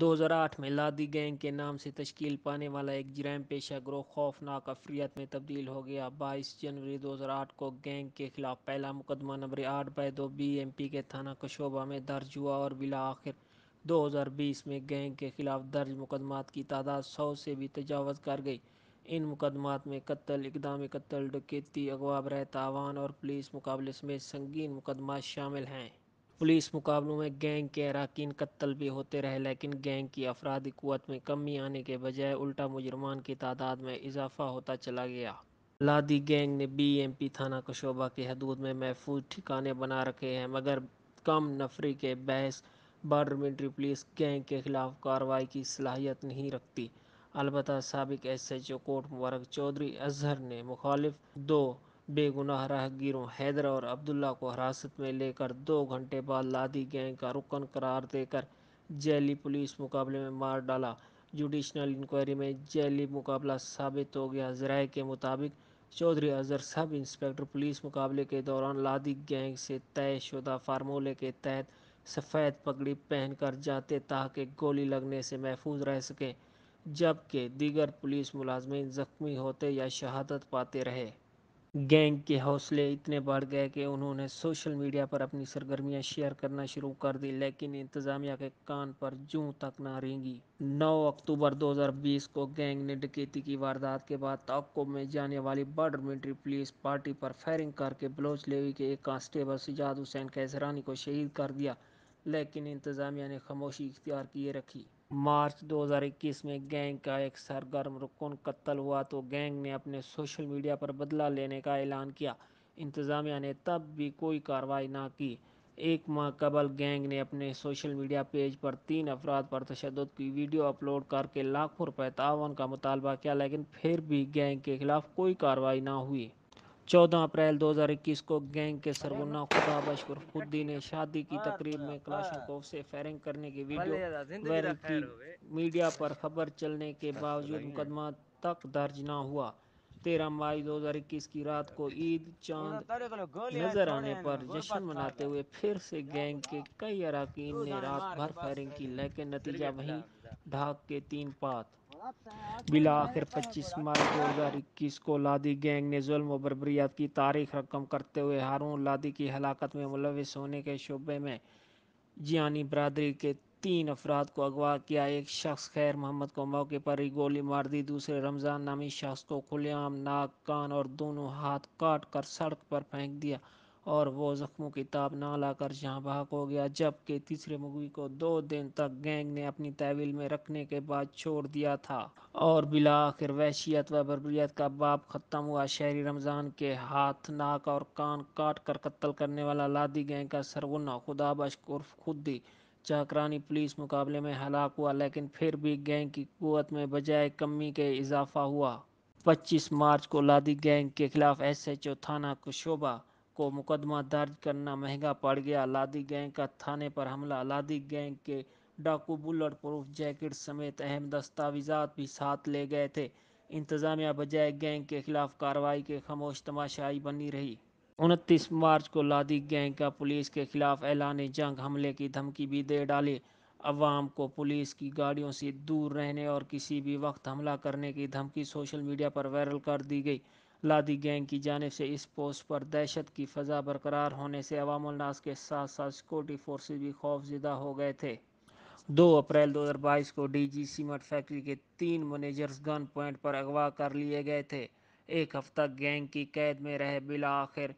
2008 में लादी गैंग के नाम से तश्कील पाने वाला एक जराम पेशा ग्रोह खौफनाक अफरीत में तब्दील हो गया 22 जनवरी 2008 को गैंग के खिलाफ पहला मुकदमा नंबर आठ बाय दो बी एम पी के थाना कशोबा में दर्ज हुआ और बिला आखिर 2020 में गैंग के खिलाफ दर्ज मुकदमात की तादाद सौ से भी तजावज़ कर गई इन मुकदमात में कत्ल इकदाम कत्ल डकैती अगवा बरहत आवान और पुलिस मुकाबले समेत संगीन मुकदमा शामिल हैं पुलिस मुकाबलों में गैंग के अरकान कत्ल भी होते रहे लेकिन गैंग की अफराधी क़ुवत में कमी आने के बजाय उल्टा मुजरमान की तादाद में इजाफा होता चला गया लादी गैंग ने बी एम पी थाना कशोबा की हदूद में महफूज ठिकाने बना रखे हैं मगर कम नफरी के बहस बॉर्डर मिलिट्री पुलिस गैंग के खिलाफ कार्रवाई की सलाहियत नहीं रखती अलबत् सबक S H O Kot Mubarak Chaudhry Azhar ने मुखालिफ दो बेगुनाह राहगीरों हैदर और अब्दुल्ला को हिरासत में लेकर दो घंटे बाद लादी गैंग का रुकन करार देकर जैली पुलिस मुकाबले में मार डाला जुडिशनल इंक्वायरी में जैली मुकाबला साबित हो गया जराए के मुताबिक Chaudhary Azhar sub inspector police मुकाबले के दौरान लादी गैंग से तय शुदा फार्मूले के तहत सफ़ेद पगड़ी पहनकर जाते ताकि गोली लगने से महफूज रह सकें जबकि दीगर पुलिस मुलाजमें ज़ख्मी होते या शहादत पाते रहे गैंग के हौसले इतने बढ़ गए कि उन्होंने सोशल मीडिया पर अपनी सरगर्मियां शेयर करना शुरू कर दी लेकिन इंतज़ामिया के कान पर जूं तक ना रेंगी 9 अक्टूबर 2020 को गैंग ने डकैती की वारदात के बाद तोको में जाने वाली बॉर्डर मिलिट्री पुलिस पार्टी पर फायरिंग करके बलोच लेवी के एक कांस्टेबल सजाद हुसैन कैसरानी को शहीद कर दिया लेकिन इंतज़ामिया ने खामोशी इख्तियार किए रखी मार्च 2021 में गैंग का एक सरगर्म रुकन कत्ल हुआ तो गैंग ने अपने सोशल मीडिया पर बदला लेने का ऐलान किया इंतज़ामिया ने तब भी कोई कार्रवाई ना की एक माह कबल गैंग ने अपने सोशल मीडिया पेज पर तीन अफराद पर तशद की वीडियो अपलोड करके लाखों रुपए तावन का मुतालबा किया लेकिन फिर भी गैंग के खिलाफ कोई कार्रवाई ना हुई चौदह अप्रैल 2021 को गैंग के सरगुना खुदा बशपुर खुदी ने शादी की हाँ, तकरीब में हाँ। क्लाशनकोव से फायरिंग करने की वीडियो वायरल की मीडिया पर खबर चलने के बावजूद मुकदमा तक दर्ज ना हुआ तेरह मई 2021 की रात को ईद चांद नजर आने पर जश्न मनाते हुए फिर से गैंग के कई अरकान ने रात भर फायरिंग की लेकिन नतीजा वही ढाक के तीन पात बिला आखिर पच्चीस मार्च दो हज़ार इक्कीस को लादी गैंग ने जुल्म व की तारीख रकम करते हुए हारून लादी की हलाकत में मुलविस होने के शोबे में जियानी बरदरी के तीन अफराद को अगवा किया एक शख्स खैर मोहम्मद को मौके पर ही गोली मार दी दूसरे रमज़ान नामी शख्स को खुलेआम नाक कान और दोनों हाथ काट कर सड़क पर फेंक दिया और वो ज़ख्मों की ताब ना लाकर जहाँ बहक हो गया जबकि तीसरे मुगवी को दो दिन तक गैंग ने अपनी तहवील में रखने के बाद छोड़ दिया था और बिलाखिर वहशियत व बरबरीत का बाप ख़त्म हुआ शहरी रमज़ान के हाथ नाक और कान काट कर कत्ल करने वाला लादी गैंग का सरगुना खुदा बशक उर्फ खुदी चाकरानी पुलिस मुकाबले में हलाक हुआ लेकिन फिर भी गैंग की कुत में बजाय कमी के इजाफा हुआ 25 मार्च को लादी गैंग के खिलाफ एस एच ओ थाना कुशोबा को मुकदमा दर्ज करना महंगा पड़ गया अलादी गैंग का थाने पर हमला अलादी गैंग के डाकू बुलेट प्रूफ जैकेट समेत अहम दस्तावेजात भी साथ ले गए थे इंतजामिया बजाय गैंग के खिलाफ कार्रवाई के खामोश तमाशाई बनी रही उनतीस मार्च को लादी गैंग का पुलिस के खिलाफ ऐलान जंग हमले की धमकी भी दे डाली अवाम को पुलिस की गाड़ियों से दूर रहने और किसी भी वक्त हमला करने की धमकी सोशल मीडिया पर वायरल कर दी गई लादी गैंग की जानब से इस पोस्ट पर दहशत की फ़जा बरकरार होने से अवामनास के साथ साथ सिक्योरिटी फोर्स भी खौफजदा हो गए थे दो अप्रैल 2022 को डीजी सीमट फैक्ट्री के तीन मैनेजर्स गन पॉइंट पर अगवा कर लिए गए थे एक हफ्ता गैंग की कैद में रहे बिला आखिर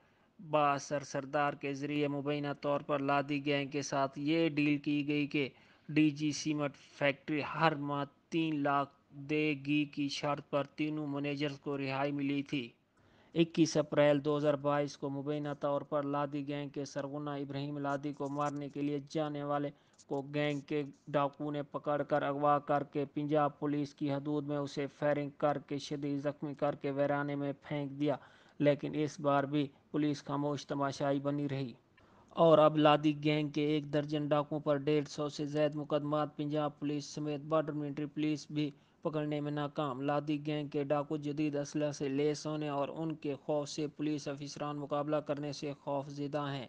बासर सरदार के ज़रिए मुबैना तौर पर लादी गैंग के साथ ये डील की गई कि डीजी सीमट फैक्ट्री हर माह तीन लाख देगी की शर्त पर तीनों मैनेजर्स को रिहाई मिली थी 21 अप्रैल 2022 को मुबैना तौर पर लादी गैंग के सरगुना इब्राहिम लादी को मारने के लिए जाने वाले को गैंग के डाकू ने पकड़कर अगवा करके पंजाब पुलिस की हदूद में उसे फायरिंग करके शदी जख्मी करके वैराने में फेंक दिया लेकिन इस बार भी पुलिस खामोश तमाशाई बनी रही और अब लादी गैंग के एक दर्जन डाकुओं पर डेढ़ सौ से ज्यादा मुकदमा पंजाब पुलिस समेत बॉर्डर मिलिट्री पुलिस भी पकड़ने में नाकाम लादी गैंग के डाकू जदीद असलह से लेस होने और उनके खौफ से पुलिस अफसरान मुकाबला करने से खौफ जिदा हैं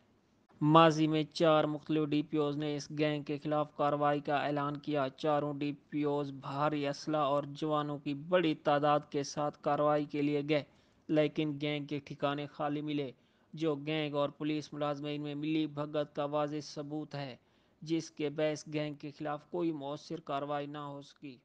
माजी में चार मुख्तल डी पी ओज ने इस गैंग के खिलाफ कार्रवाई का ऐलान किया चारों डी पी ओज भारी असला और जवानों की बड़ी तादाद के साथ कार्रवाई के लिए गए लेकिन गैंग के ठिकाने खाली मिले जो गैंग और पुलिस मुलाजमीन में मिली भगत का वाज सबूत है जिसके बैस गैंग के खिलाफ कोई मौसर कार्रवाई ना हो सकी